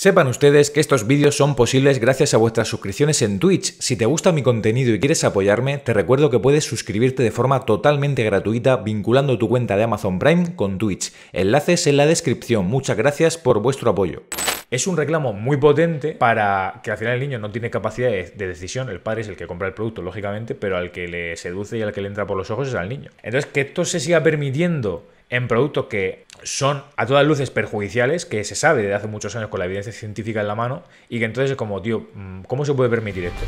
Sepan ustedes que estos vídeos son posibles gracias a vuestras suscripciones en Twitch. Si te gusta mi contenido y quieres apoyarme, te recuerdo que puedes suscribirte de forma totalmente gratuita vinculando tu cuenta de Amazon Prime con Twitch. Enlaces en la descripción. Muchas gracias por vuestro apoyo. Es un reclamo muy potente para que al final el niño no tiene capacidad de, decisión, el padre es el que compra el producto, lógicamente, pero al que le seduce y al que le entra por los ojos es al niño. Entonces, que esto se siga permitiendo en productos que son a todas luces perjudiciales, que se sabe desde hace muchos años con la evidencia científica en la mano, y que entonces es como, tío, mm, ¿cómo se puede permitir esto?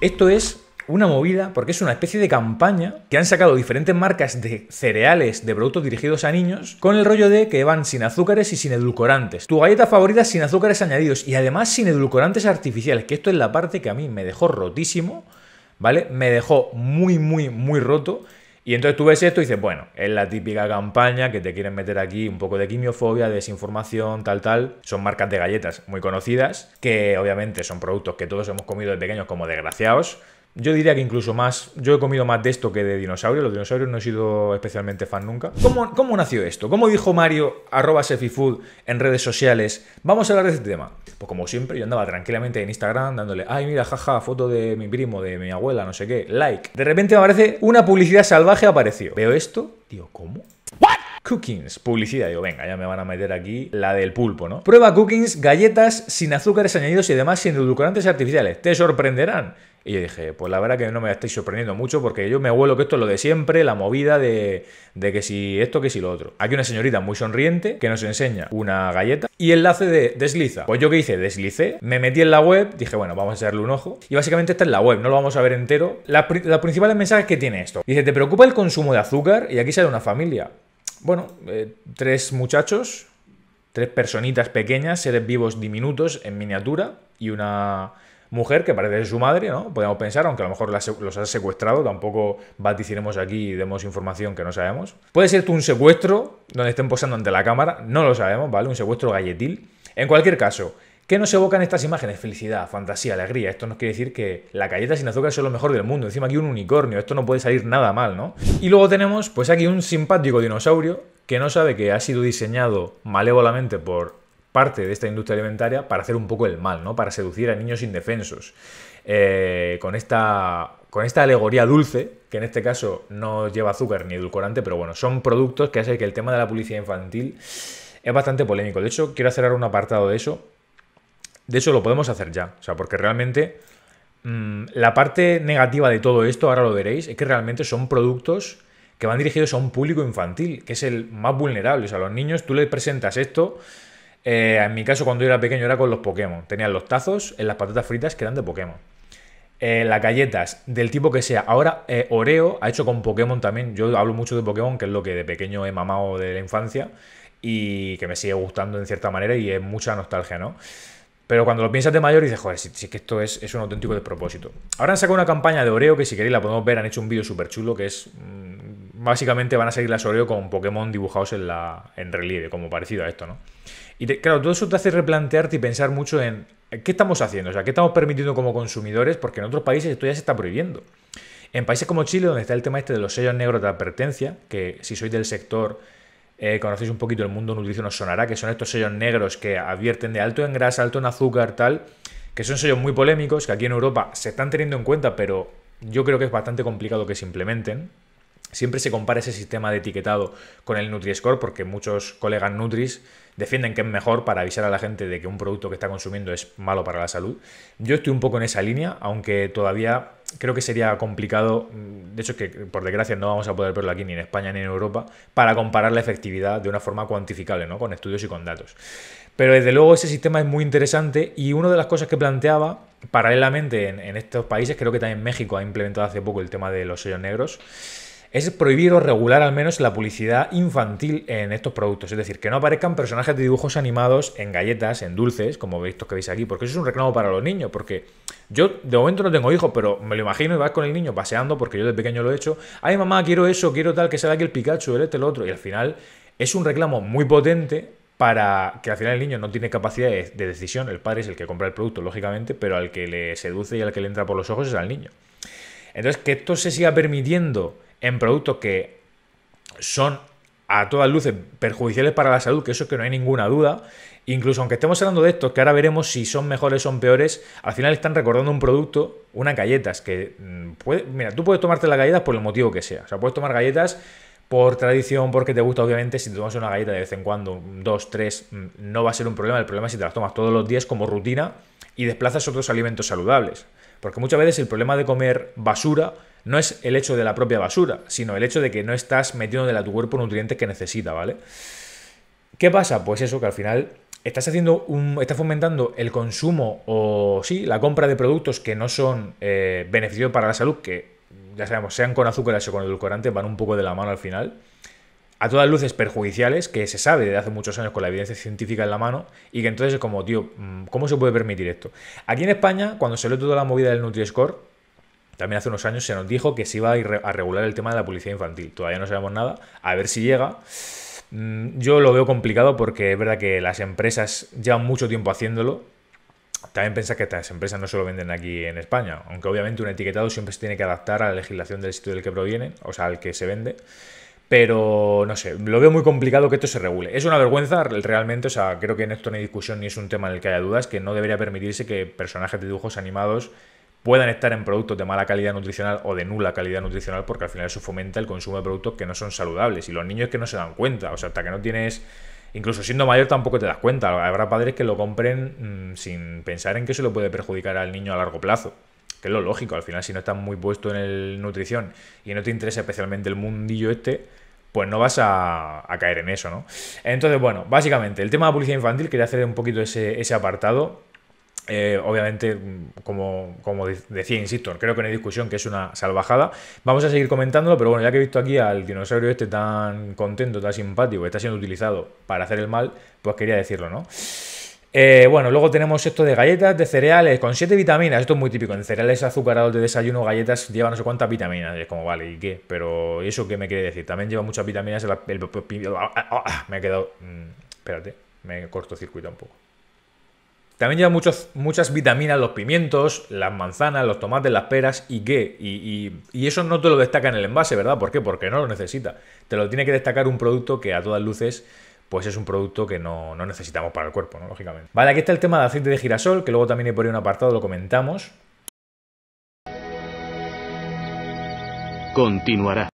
Esto es una movida porque es una especie de campaña que han sacado diferentes marcas de cereales, de productos dirigidos a niños, con el rollo de que van sin azúcares y sin edulcorantes. Tu galleta favorita sin azúcares añadidos y además sin edulcorantes artificiales, que esto es la parte que a mí me dejó rotísimo, ¿vale? Me dejó muy, muy, muy roto. Y entonces tú ves esto y dices, bueno, es la típica campaña que te quieren meter aquí un poco de quimiofobia, desinformación, tal, tal. Son marcas de galletas muy conocidas, que obviamente son productos que todos hemos comido de pequeños como desgraciados, yo diría que incluso más, yo he comido más de esto que de dinosaurios, los dinosaurios no he sido especialmente fan nunca. ¿Cómo, cómo nació esto? ¿Cómo dijo Mario, arroba Sefifood, en redes sociales, vamos a hablar de este tema? Pues como siempre, yo andaba tranquilamente en Instagram dándole, ay mira, jaja, foto de mi primo, de mi abuela, no sé qué, like. De repente me aparece una publicidad salvaje apareció. Veo esto, digo, ¿cómo? ¿What? Cookings, publicidad. Digo, venga, ya me van a meter aquí la del pulpo, ¿no? Prueba Cookings, galletas sin azúcares añadidos y demás sin edulcorantes artificiales. Te sorprenderán. Y yo dije, pues la verdad que no me estáis sorprendiendo mucho porque yo me vuelo que esto es lo de siempre, la movida de, de que si esto, que si lo otro. Aquí una señorita muy sonriente que nos enseña una galleta y enlace de desliza. Pues yo ¿qué hice, deslicé, me metí en la web, dije, bueno, vamos a echarle un ojo. Y básicamente está en la web, no lo vamos a ver entero. La, principales principal que tiene esto. Dice, ¿te preocupa el consumo de azúcar? Y aquí sale una familia. Bueno, eh, tres muchachos, tres personitas pequeñas, seres vivos diminutos en miniatura y una mujer, que parece ser su madre, ¿no? Podemos pensar, aunque a lo mejor los ha secuestrado, tampoco vaticinemos aquí y demos información que no sabemos. Puede ser un secuestro donde estén posando ante la cámara, no lo sabemos, ¿vale? Un secuestro galletil. En cualquier caso, ¿qué nos evocan estas imágenes? Felicidad, fantasía, alegría. Esto nos quiere decir que la galleta sin azúcar es lo mejor del mundo. Encima aquí un unicornio, esto no puede salir nada mal, ¿no? Y luego tenemos, pues aquí un simpático dinosaurio que no sabe que ha sido diseñado malévolamente por parte de esta industria alimentaria para hacer un poco el mal, ¿no? Para seducir a niños indefensos. Eh, con, esta, con esta alegoría dulce, que en este caso no lleva azúcar ni edulcorante, pero bueno, son productos que hacen que el tema de la publicidad infantil es bastante polémico. De hecho, quiero cerrar un apartado de eso. De hecho, lo podemos hacer ya. O sea, porque realmente mm, la parte negativa de todo esto, ahora lo veréis, es que realmente son productos que van dirigidos a un público infantil, que es el más vulnerable. O sea, a los niños tú les presentas esto eh, en mi caso, cuando yo era pequeño, era con los Pokémon. Tenían los tazos en las patatas fritas que eran de Pokémon. Eh, las galletas, del tipo que sea. Ahora, eh, Oreo ha hecho con Pokémon también. Yo hablo mucho de Pokémon, que es lo que de pequeño he mamado de la infancia y que me sigue gustando en cierta manera y es mucha nostalgia, ¿no? Pero cuando lo piensas de mayor dices, joder, si, es que esto es, es, un auténtico despropósito. Ahora han sacado una campaña de Oreo que si queréis la podemos ver, han hecho un vídeo súper chulo que es mm, básicamente van a seguir las Oreo con Pokémon dibujados en, la, en relieve, como parecido a esto, ¿no? Y claro, todo eso te hace replantearte y pensar mucho en eh, qué estamos haciendo, o sea, qué estamos permitiendo como consumidores, porque en otros países esto ya se está prohibiendo. En países como Chile, donde está el tema este de los sellos negros de advertencia, que si sois del sector eh, conocéis un poquito el mundo nutrición, os sonará, que son estos sellos negros que advierten de alto en grasa, alto en azúcar, tal, que son sellos muy polémicos, que aquí en Europa se están teniendo en cuenta, pero yo creo que es bastante complicado que se implementen. Siempre se compara ese sistema de etiquetado con el Nutri-Score porque muchos colegas Nutris defienden que es mejor para avisar a la gente de que un producto que está consumiendo es malo para la salud. Yo estoy un poco en esa línea, aunque todavía creo que sería complicado, mm, de hecho es que por desgracia no vamos a poder verlo aquí ni en España ni en Europa, para comparar la efectividad de una forma cuantificable, ¿no? con estudios y con datos. Pero desde luego ese sistema es muy interesante y una de las cosas que planteaba paralelamente en, en estos países, creo que también México ha implementado hace poco el tema de los sellos negros, es prohibir o regular al menos la publicidad infantil en estos productos. Es decir, que no aparezcan personajes de dibujos animados en galletas, en dulces, como estos que veis aquí, porque eso es un reclamo para los niños, porque yo de momento no tengo hijos, pero me lo imagino y vas con el niño paseando, porque yo de pequeño lo he hecho, ay mamá, quiero eso, quiero tal, que sea aquí el Pikachu, el este, el otro, y al final es un reclamo muy potente para que al final el niño no tiene capacidad de, de, decisión, el padre es el que compra el producto, lógicamente, pero al que le seduce y al que le entra por los ojos es al niño. Entonces, que esto se siga permitiendo en productos que son a todas luces perjudiciales para la salud, que eso es que no hay ninguna duda. Incluso aunque estemos hablando de estos, que ahora veremos si son mejores o son peores, al final están recordando un producto, unas galletas, que mm, mira, tú puedes tomarte las galletas por el motivo que sea. O sea, puedes tomar galletas por tradición, porque te gusta, obviamente, si te tomas una galleta de vez en cuando, dos, tres, mm, no va a ser un problema. El problema es si te las tomas todos los días como rutina y desplazas otros alimentos saludables. Porque muchas veces el problema de comer basura no es el hecho de la propia basura, sino el hecho de que no estás metiendo a tu cuerpo nutrientes que necesita, ¿vale? ¿Qué pasa? Pues eso, que al final estás haciendo un. estás fomentando el consumo o sí, la compra de productos que no son eh, beneficiosos para la salud, que ya sabemos, sean con azúcares o con edulcorantes, van un poco de la mano al final. A todas luces perjudiciales, que se sabe desde hace muchos años con la evidencia científica en la mano, y que entonces es como, tío, mm, ¿cómo se puede permitir esto? Aquí en España, cuando se salió toda la movida del Nutri-Score, también hace unos años se nos dijo que se iba a regular el tema de la publicidad infantil. Todavía no sabemos nada. A ver si llega. Mm, yo lo veo complicado porque es verdad que las empresas llevan mucho tiempo haciéndolo. También pensa que estas empresas no solo venden aquí en España, aunque obviamente un etiquetado siempre se tiene que adaptar a la legislación del sitio del que proviene, o sea, al que se vende. Pero no sé, lo veo muy complicado que esto se regule. Es una vergüenza realmente, o sea, creo que en esto no hay discusión ni es un tema en el que haya dudas, que no debería permitirse que personajes de dibujos animados puedan estar en productos de mala calidad nutricional o de nula calidad nutricional, porque al final eso fomenta el consumo de productos que no son saludables. Y los niños que no se dan cuenta, o sea, hasta que no tienes incluso siendo mayor tampoco te das cuenta. Habrá padres que lo compren mm, sin pensar en que se lo puede perjudicar al niño a largo plazo. Que es lo lógico, al final si no estás muy puesto en el nutrición y no te interesa especialmente el mundillo este, pues no vas a, caer en eso, ¿no? Entonces, bueno, básicamente el tema de la publicidad infantil, quería hacer un poquito ese apartado obviamente, como, decía, insisto, creo que no hay discusión que es una salvajada. Vamos a seguir comentándolo, pero bueno, ya que he visto aquí al dinosaurio este tan contento, tan simpático, que está siendo utilizado para hacer el mal, pues quería decirlo, ¿no? bueno, luego tenemos esto de galletas, de cereales, con 7 vitaminas. Esto es muy típico. En cereales azucarados de desayuno, galletas llevan no sé cuántas vitaminas. Es como, vale, ¿y qué? Pero ¿eso qué me quiere decir? También lleva muchas vitaminas. El, me he quedado... espérate, me cortocircuito un poco. También lleva muchos, muchas vitaminas los pimientos, las manzanas, los tomates, las peras y qué. Y, eso no te lo destaca en el envase, ¿verdad? ¿Por qué? Porque no lo necesita. Te lo tiene que destacar un producto que a todas luces pues es un producto que no, necesitamos para el cuerpo, ¿no? Lógicamente. Vale, aquí está el tema de aceite de girasol, que luego también he por ahí un apartado, lo comentamos. Continuará.